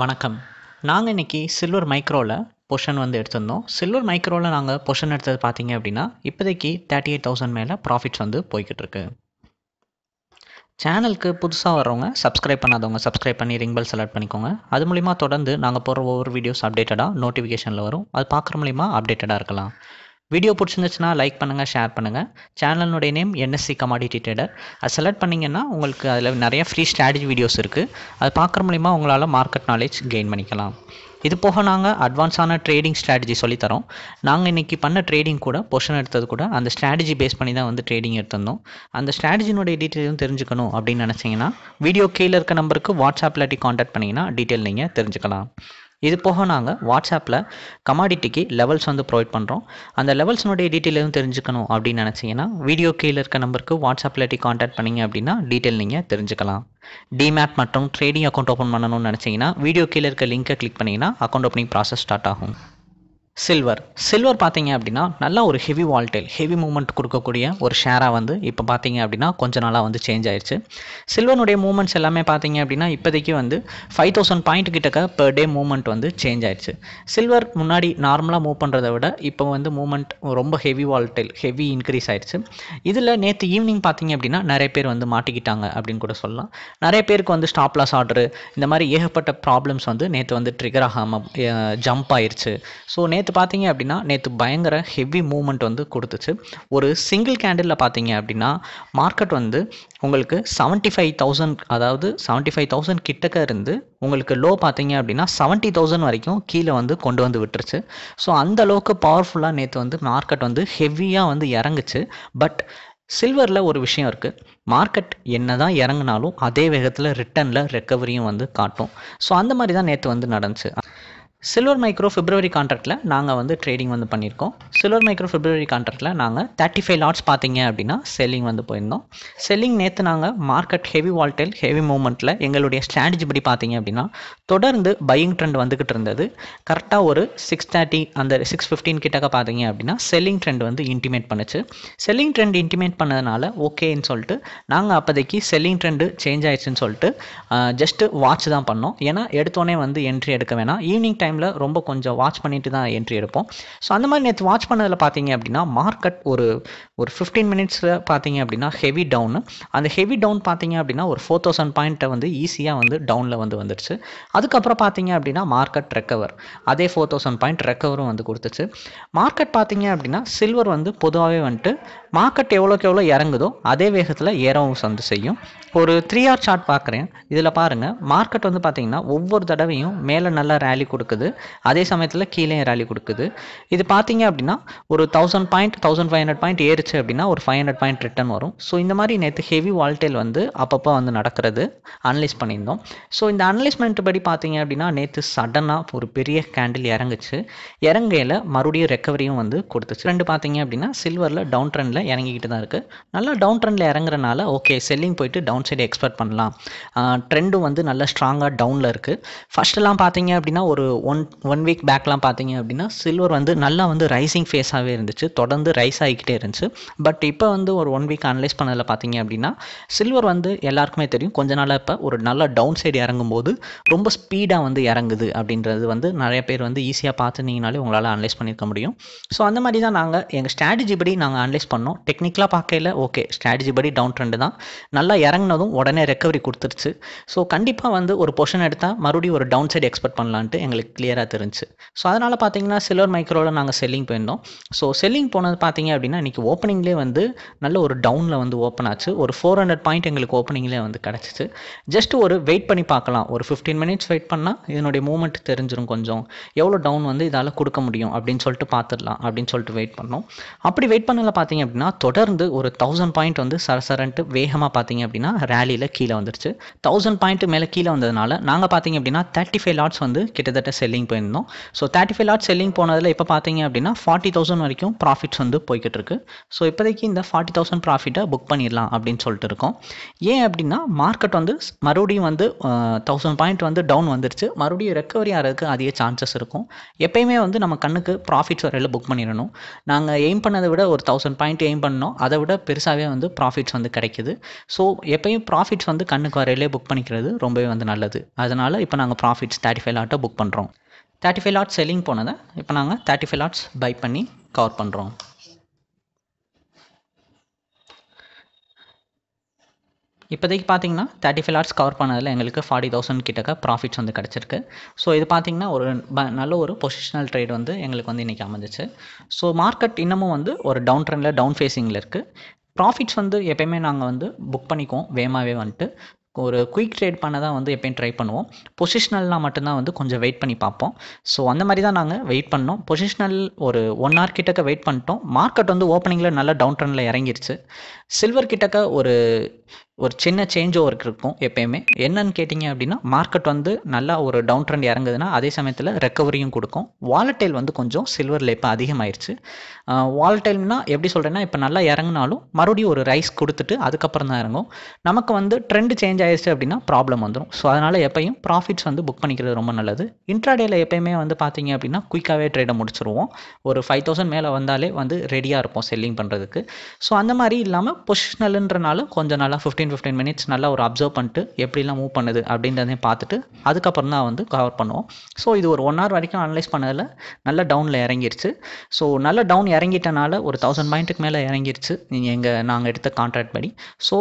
வணக்கம் நாங்கள் இன்றைக்கி சில்வர் மைக்ரோவில் பொஷன் வந்து எடுத்திருந்தோம் சில்வர் மைக்ரோவில் நாங்கள் பொஷன் எடுத்தது பார்த்தீங்க அப்படின்னா இப்போதைக்கு தேர்ட்டி எயிட் தௌசண்ட் மேலே ப்ராஃபிட்ஸ் வந்து போய்கிட்டுருக்கு சேனலுக்கு புதுசாக வர்றவங்க சப்ஸ்கிரைப் பண்ணாதவங்க சப்ஸ்கிரைப் பண்ணி ரிங் பெல் செலக்ட் பண்ணிக்கோங்க அது மூலிமா தொடர்ந்து நாங்கள் போகிற ஒவ்வொரு வீடியோஸ் அப்டேட்டடாக நோட்டிஃபிகேஷனில் வரும் அது பார்க்குற மூலிமா அப்டேட்டடாக இருக்கலாம் வீடியோ பிடிச்சிருந்துச்சுன்னா லைக் பண்ணுங்கள் ஷேர் பண்ணுங்கள் சேனலினுடைய நேம் என்எஸ்சி கமாடிட்டி ட்ரேடர் அது செலக்ட் பண்ணிங்கன்னா உங்களுக்கு அதில் நிறைய ஃப்ரீ ஸ்ட்ராட்டஜி வீடியோஸ் இருக்குது அது பார்க்குற மூலிமா உங்களால் மார்க்கெட் நாலேஜ் கெயின் பண்ணிக்கலாம் இது போக நாங்கள் அட்வான்ஸான ட்ரேடிங் ஸ்ட்ராட்டஜி சொல்லித்தரோம் நாங்கள் இன்றைக்கி பண்ண ட்ரேடிங் கூட பொஷன் எடுத்தது கூட அந்த ஸ்ட்ராட்டஜி பேஸ் பண்ணி தான் வந்து ட்ரேடிங் எடுத்திருந்தோம் அந்த ஸ்ட்ராட்டஜினுடைய டீட்டெயிலும் தெரிஞ்சுக்கணும் அப்படின்னு நினச்சிங்கன்னா வீடியோ கீழே இருக்க நம்பருக்கு வாட்ஸ்அப்பில் கான்டாக்ட் பண்ணிங்கன்னா டீட்டெயில் நீங்கள் தெரிஞ்சுக்கலாம் இது போக நாங்கள் வாட்ஸ்அப்பில் கமாடிட்டிக்கு லெவல்ஸ் வந்து ப்ரொவைட் பண்ணுறோம் அந்த லெவல்ஸ்னுடைய டீட்டெயில் எதுவும் தெரிஞ்சுக்கணும் அப்படின்னு நினச்சிங்கன்னா வீடியோ கீழே இருக்க நம்பருக்கு வாட்ஸ்அப்பில் எட்டி காண்டாக்ட் பண்ணிங்க அப்படின்னா டீட்டெயில் நீங்கள் தெரிஞ்சுக்கலாம் டிமேட் மற்றும் ட்ரேடிங் அக்கௌண்ட் ஓப்பன் பண்ணணும்னு நினச்சிங்கன்னா வீடியோ கீழே இருக்க லிங்க்கை கிளிக் பண்ணிங்கன்னா அக்கௌண்ட் ஓப்பனிங் ப்ராசஸ் ஸ்டார்ட் ஆகும் சில்வர் சில்வர் பார்த்தீங்க அப்படின்னா நல்லா ஒரு ஹெவி வால்டைல் ஹெவி மூமெண்ட் கொடுக்கக்கூடிய ஒரு ஷேராக வந்து இப்போ பார்த்தீங்க அப்படின்னா கொஞ்ச நாளாக வந்து சேஞ்ச் ஆயிடுச்சு சில்வனுடைய மூமெண்ட்ஸ் எல்லாமே பார்த்தீங்க அப்படின்னா இப்போதைக்கு வந்து ஃபைவ் தௌசண்ட் பாயிண்ட் கிட்டக்க பெர் டே மூமெண்ட் வந்து சேஞ்ச் ஆயிடுச்சு சில்வர் முன்னாடி நார்மலாக மூவ் பண்ணுறத விட இப்போ வந்து மூமெண்ட் ரொம்ப ஹெவி வால்டைல் ஹெவி இன்க்ரீஸ் ஆயிடுச்சு இதில் நேற்று ஈவினிங் பார்த்தீங்க அப்படின்னா நிறைய பேர் வந்து மாட்டிக்கிட்டாங்க அப்படின்னு கூட சொல்லலாம் நிறைய பேருக்கு வந்து ஸ்டாப் லாஸ் இந்த மாதிரி ஏகப்பட்ட ப்ராப்ளம்ஸ் வந்து நேற்று வந்து ட்ரிகர் ஆகாமல் ஜம்ப் ஆயிடுச்சு ஸோ நேற்று நேற்று பார்த்தீங்க அப்படின்னா நேற்று பயங்கர ஹெவி மூமெண்ட் வந்து கொடுத்துச்சு ஒரு சிங்கிள் கேண்டிலில் பார்த்தீங்க அப்படின்னா மார்க்கெட் வந்து உங்களுக்கு செவன்ட்டி ஃபைவ் தௌசண்ட் அதாவது செவன்ட்டி ஃபைவ் தௌசண்ட் கிட்டக்க இருந்து உங்களுக்கு லோ பார்த்தீங்க அப்படின்னா செவன்ட்டி தௌசண்ட் வரைக்கும் கீழே வந்து கொண்டு வந்து விட்டுருச்சு ஸோ அந்த அளவுக்கு பவர்ஃபுல்லாக நேற்று வந்து மார்க்கெட் வந்து ஹெவியாக வந்து இறங்குச்சு பட் சில்வரில் ஒரு விஷயம் இருக்குது மார்க்கெட் என்ன தான் இறங்கினாலும் அதே வேகத்தில் ரிட்டனில் ரெக்கவரியும் வந்து காட்டும் ஸோ அந்த மாதிரி தான் நேற்று வந்து நடந்துச்சு சில்வர் மைக்ரோ ஃபிப்ரவரி கான்ட்ராக்டில் நாங்கள் வந்து ட்ரேடிங் வந்து பண்ணியிருக்கோம் சில்வர் மைக்ரோ ஃபிப்ரவரி கான்ட்ராக்டில் நாங்கள் தேர்ட்டி ஃபைவ் லாட்ஸ் பார்த்தீங்க அப்படின்னா செல்லிங் வந்து போயிருந்தோம் செல்லிங் நேற்று நாங்கள் மார்க்கெட் ஹெவி வால்டெல் ஹெவி மூவ்மெண்ட்டில் எங்களுடைய ஸ்ட்ராட்டஜி படி பார்த்தீங்க அப்படின்னா தொடர்ந்து பையிங் ட்ரெண்ட் வந்துக்கிட்டு இருந்தது கரெக்டாக ஒரு சிக்ஸ் தேர்ட்டி அந்த சிக்ஸ் ஃபிஃப்டீன் கிட்டக்க பார்த்தீங்க அப்படின்னா செல்லிங் ட்ரெண்ட் வந்து இன்டிமேட் பண்ணுச்சு செல்லிங் ட்ரெண்ட் இன்டிமேட் பண்ணதுனால ஓகேன்னு சொல்லிட்டு நாங்கள் அப்போதைக்கு செல்லிங் ட்ரெண்டு சேஞ்ச் ஆயிடுச்சுன்னு சொல்லிட்டு ஜஸ்ட்டு வாட்ச் தான் பண்ணோம் ஏன்னா எடுத்தோடனே வந்து என்ட்ரி எடுக்க வேணாம் ஈவினிங் டைம் டைமில் ரொம்ப கொஞ்சம் வாட்ச் பண்ணிட்டு தான் என்ட்ரி எடுப்போம் ஸோ அந்த மாதிரி நேற்று வாட்ச் பண்ணதில் பார்த்தீங்க அப்படின்னா மார்க்கெட் ஒரு ஒரு ஃபிஃப்டீன் மினிட்ஸில் பார்த்தீங்க அப்படின்னா ஹெவி டவுன் அந்த ஹெவி டவுன் பார்த்தீங்க அப்படின்னா ஒரு ஃபோர் தௌசண்ட் பாயிண்ட்டை வந்து ஈஸியாக வந்து டவுனில் வந்து வந்துடுச்சு அதுக்கப்புறம் பார்த்தீங்க அப்படின்னா மார்க்கெட் ரெக்கவர் அதே ஃபோர் தௌசண்ட் பாயிண்ட் ரெக்கவரும் வந்து கொடுத்துச்சு மார்க்கெட் பார்த்தீங்க அப்படின்னா சில்வர் வந்து பொதுவாகவே வந்துட்டு மார்க்கெட் எவ்வளோக்கு எவ்வளோ இறங்குதோ அதே வேகத்தில் ஏறவும் வந்து செய்யும் ஒரு த்ரீ ஆர் சார்ட் பார்க்குறேன் இதில் பாருங்கள் மார்க்கெட் வந்து பார்த்தீங்கன்னா ஒவ்வொரு தடவையும் மேலே நல்லா ரேலி கொடுக்குது கொடுக்குது அதே சமயத்தில் கீழே ரேலி கொடுக்குது இது பார்த்தீங்க அப்படின்னா ஒரு thousand point thousand five hundred point ஏறிச்சு அப்படின்னா ஒரு ஃபைவ் ஹண்ட்ரட் பாயிண்ட் ரிட்டர்ன் வரும் ஸோ இந்த மாதிரி நேற்று ஹெவி வால்டேல் வந்து அப்பப்போ வந்து நடக்கிறது அனலைஸ் பண்ணியிருந்தோம் ஸோ இந்த அனலைஸ்மெண்ட் படி பார்த்தீங்க அப்படின்னா நேற்று சடனாக ஒரு பெரிய கேண்டில் இறங்குச்சு இறங்கையில் மறுபடியும் ரெக்கவரியும் வந்து கொடுத்துச்சு ரெண்டு பார்த்தீங்க அப்படின்னா சில்வரில் டவுன் ட்ரெண்டில் இறங்கிக்கிட்டு தான் இருக்குது நல்லா டவுன் ட்ரெண்டில் இறங்குறனால ஓகே செல்லிங் போயிட்டு டவுன் சைடு எக்ஸ்பெக்ட் பண்ணலாம் ட்ரெண்டும் வந்து நல்லா ஸ்ட்ராங்காக டவுனில் இருக்குது ஃபஸ்ட்டெல்லாம் பார்த்தீங்க அப்படின்னா ஒரு ஒன் ஒன் வீக் பேக்லாம் பார்த்தீங்க அப்படின்னா சில்வர் வந்து நல்லா வந்து ரைசிங் ஃபேஸாகவே இருந்துச்சு தொடர்ந்து ரைஸ் ஆகிக்கிட்டே இருந்துச்சு பட் இப்போ வந்து ஒரு ஒன் வீக் அனலைஸ் பண்ணதில் பார்த்தீங்க அப்படின்னா சில்வர் வந்து எல்லாருக்குமே தெரியும் கொஞ்ச நாளாக இப்போ ஒரு நல்ல டவுன் சைடு இறங்கும்போது ரொம்ப ஸ்பீடாக வந்து இறங்குது அப்படின்றது வந்து நிறைய பேர் வந்து ஈஸியாக பார்த்துனீங்கனாலே உங்களால் அனலைஸ் பண்ணியிருக்க முடியும் ஸோ அந்த மாதிரி தான் நாங்கள் எங்கள் ஸ்ட்ராட்டஜி படி நாங்கள் அனலைஸ் பண்ணோம் டெக்னிக்கலாக பார்க்கல ஓகே ஸ்ட்ராட்டஜி படி டவுன் ட்ரெண்டு தான் நல்லா இறங்கினதும் உடனே ரெக்கவரி கொடுத்துருச்சு ஸோ கண்டிப்பாக வந்து ஒரு பொர்ஷன் எடுத்தால் மறுபடியும் ஒரு டவுன் சைடு எக்ஸ்பெக்ட் பண்ணலான்ட்டு எங்களுக்கு கிளியராக தெரிஞ்சு ஸோ அதனால் பார்த்தீங்கன்னா சில்வர் மைக்ரோவில் நாங்கள் செல்லிங் போயிருந்தோம் ஸோ செல்லிங் போனது பார்த்தீங்க அப்படின்னா இன்றைக்கி ஓப்பனிங்லேயே வந்து நல்ல ஒரு டவுனில் வந்து ஓப்பன் ஆச்சு ஒரு ஃபோர் ஹண்ட்ரட் பாயிண்ட் எங்களுக்கு ஓப்பனிங்லேயே வந்து கிடச்சிச்சு ஜஸ்ட் ஒரு வெயிட் பண்ணி பார்க்கலாம் ஒரு ஃபிஃப்டீன் மினிட்ஸ் வெயிட் பண்ணால் இதனுடைய மூமெண்ட் தெரிஞ்சிடும் கொஞ்சம் எவ்வளோ டவுன் வந்து இதால் கொடுக்க முடியும் அப்படின்னு சொல்லிட்டு பார்த்துடலாம் அப்படின்னு சொல்லிட்டு வெயிட் பண்ணோம் அப்படி வெயிட் பண்ணல பார்த்தீங்க அப்படின்னா தொடர்ந்து ஒரு தௌசண்ட் பாயிண்ட் வந்து சரசரன்ட்டு வேகமாக பார்த்தீங்க அப்படின்னா ரேலியில் கீழே வந்துருச்சு தௌசண்ட் பாயிண்ட் மேலே கீழே வந்ததுனால நாங்கள் பார்த்தீங்க அப்படின்னா தேர்ட்டி ஃபைவ் லாட்ஸ் வந்து கிட்டத்தட்ட செல்லிங் போயிருந்தோம் so thirty five lot selling போனதில் இப்போ பார்த்தீங்க அப்படின்னா ஃபார்ட்டி தௌசண்ட் வரைக்கும் ப்ராஃபிட்ஸ் வந்து போய்கிட்டு இருக்கு ஸோ இப்போதைக்கு இந்த ஃபார்ட்டி தௌசண்ட் ப்ராஃபிட்டை புக் பண்ணிடலாம் அப்படின்னு சொல்லிட்டு இருக்கோம் ஏன் அப்படின்னா மார்க்கெட் வந்து மறுபடியும் வந்து தௌசண்ட் பாயிண்ட் வந்து டவுன் வந்துருச்சு மறுபடியும் ரெக்கவரி ஆகிறதுக்கு அதிக சான்சஸ் இருக்கும் எப்பயுமே வந்து நம்ம கண்ணுக்கு ப்ராஃபிட்ஸ் வரையில் புக் பண்ணிடணும் நாங்கள் எய்ம் பண்ணதை விட ஒரு தௌசண்ட் பாயிண்ட் எய்ம் பண்ணோம் அதை விட பெருசாகவே வந்து ப்ராஃபிட்ஸ் வந்து கிடைக்கிது ஸோ எப்பயும் ப்ராஃபிட்ஸ் வந்து கண்ணுக்கு வரையிலே புக் பண்ணிக்கிறது ரொம்பவே வந்து நல்லது அதனால் இப்போ நாங்கள் ப்ராஃபிட்ஸ் தேர்ட்டி ஃபைவ் லாட்டை புக் பண்ணுறோம் தேர்ட்டி ஃபைவ் லாட்ஸ் செல்லிங் போனதை இப்போ நாங்கள் தேர்ட்டி ஃபைவ் லாட்ஸ் பை பண்ணி கவர் பண்ணுறோம் இப்போதைக்கு பார்த்தீங்கன்னா தேர்ட்டி ஃபைவ் லாட்ஸ் கவர் பண்ணதில் எங்களுக்கு ஃபார்ட்டி தௌசண்ட் கிட்டக்க ப்ராஃபிட்ஸ் வந்து கிடச்சிருக்கு ஸோ இது பார்த்தீங்கன்னா ஒரு நல்ல ஒரு பொசிஷனல் ட்ரேட் வந்து எங்களுக்கு வந்து இன்றைக்கி அமைஞ்சிச்சு ஸோ மார்க்கெட் இன்னமும் வந்து ஒரு டவுன் ட்ரெண்டில் டவுன் ஃபேஸிங்கில் இருக்குது ப்ராஃபிட்ஸ் வந்து எப்பயுமே நாங்கள் வந்து புக் பண்ணிக்குவோம் வேமாவே வந்துட்டு ஒரு குயிக் ட்ரேட் பண்ண தான் வந்து எப்பயும் ட்ரை பண்ணுவோம் பொசிஷ்னல்லாம் மட்டும்தான் வந்து கொஞ்சம் வெயிட் பண்ணி பார்ப்போம் ஸோ அந்த மாதிரி தான் நாங்கள் வெயிட் பண்ணோம் பொசிஷ்னல் ஒரு ஒன் ஹவர் கிட்டக்க வெயிட் பண்ணிட்டோம் மார்க்கெட் வந்து ஓப்பனிங்கில் நல்லா டவுன் ட்ரெண்டில் இறங்கிருச்சு சில்வர் கிட்டக்க ஒரு ஒரு சின்ன சேஞ்ச் ஓவர் இருக்கும் எப்பயுமே என்னன்னு கேட்டிங்க அப்படின்னா மார்க்கெட் வந்து நல்லா ஒரு டவுன் ட்ரெண்ட் இறங்குதுன்னா அதே சமயத்தில் ரெக்கவரியும் கொடுக்கும் வாலட்டைல் வந்து கொஞ்சம் சில்வரில் இப்போ அதிகமாயிருச்சு வாலட்டைல்னா எப்படி சொல்கிறேன்னா இப்போ நல்லா இறங்கினாலும் மறுபடியும் ஒரு ரைஸ் கொடுத்துட்டு அதுக்கப்புறம் தான் இறங்கும் நமக்கு வந்து ட்ரெண்ட் சேஞ்ச் ஆயிடுச்சு அப்படின்னா ப்ராப்ளம் வந்துடும் ஸோ அதனால் எப்பயும் ப்ராஃபிட்ஸ் வந்து புக் பண்ணிக்கிறது ரொம்ப நல்லது இன்ட்ராடேல எப்பயுமே வந்து பார்த்தீங்க அப்படின்னா குயிக்காகவே ட்ரேடை முடிச்சிருவோம் ஒரு ஃபைவ் தௌசண்ட் மேலே வந்தாலே வந்து ரெடியாக இருப்போம் செல்லிங் பண்ணுறதுக்கு ஸோ அந்த மாதிரி இல்லாமல் பொசிஷனல்ன்றனால கொஞ்சம் நல்லா ஃபிஃப்டின் ஃபிஃப்டீன் ஃபிஃப்டீன் மினிட்ஸ் நல்லா ஒரு அப்சர்வ் பண்ணிட்டு எப்படிலாம் மூவ் பண்ணுது அப்படின்றதையும் பார்த்துட்டு அதுக்கப்புறம் தான் வந்து கவர் பண்ணுவோம் ஸோ இது ஒரு ஒன் ஹவர் வரைக்கும் அனலைஸ் பண்ணதில் நல்லா டவுனில் இறங்கிருச்சு ஸோ நல்லா டவுன் இறங்கிட்டனால ஒரு தௌசண்ட் பாயிண்ட்டுக்கு மேலே இறங்கிருச்சு எங்கள் நாங்கள் எடுத்த கான்ட்ராக்ட் படி ஸோ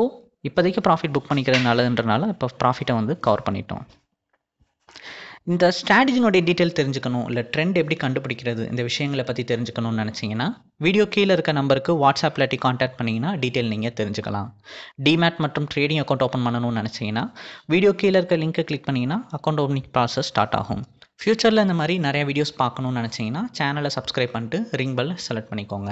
இப்போதைக்கு ப்ராஃபிட் புக் பண்ணிக்கிறது நல்லதுன்றனால இப்போ ப்ராஃபிட்டை வந்து கவர் பண்ணிட்டோம் இந்த ஸ்ட்ராட்டஜினுடைய டீட்டெயில் தெரிஞ்சுக்கணும் இல்லை ட்ரெண்ட் எப்படி கண்டுபிடிக்கிறது இந்த விஷயங்களை பற்றி தெரிஞ்சுக்கணும்னு நினச்சிங்கன்னா வீடியோ கீழே இருக்க நம்பருக்கு வாட்ஸ்அப்பில் டி காண்டாக்ட் பண்ணிங்கன்னா டீட்டெயில் நீங்கள் தெரிஞ்சுக்கலாம் டிமேட் மற்றும் ட்ரேடிங் அக்கௌண்ட் ஓப்பன் பண்ணணும்னு நினச்சிங்கன்னா வீடியோ கீழே இருக்க லிங்க்கை கிளிக் பண்ணிங்கன்னா அக்கௌண்ட் ஓப்பனிங் ப்ராசஸ் ஸ்டார்ட் ஆகும் ஃப்யூச்சரில் இந்த மாதிரி நிறைய வீடியோஸ் பார்க்கணும்னு நினச்சிங்கன்னா சேனலை சப்ஸ்கிரைப் பண்ணிட்டு ரிங் பெல் செலக்ட் பண்ணிக்கோங்க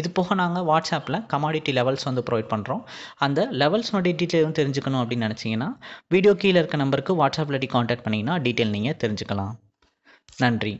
இது போக நாங்கள் வாட்ஸ்அப்பில் கமாடிட்டி லெவல்ஸ் வந்து ப்ரொவைட் பண்ணுறோம் அந்த டீட்டெயில் டீட்டெயிலும் தெரிஞ்சுக்கணும் அப்படின்னு நினச்சிங்கன்னா வீடியோ கீழே இருக்க நம்பருக்கு வாட்ஸ்அப்பில் டி காண்டாக்ட் பண்ணிங்கன்னா டீட்டெயில் நீங்கள் தெரிஞ்சுக்கலாம் நன்றி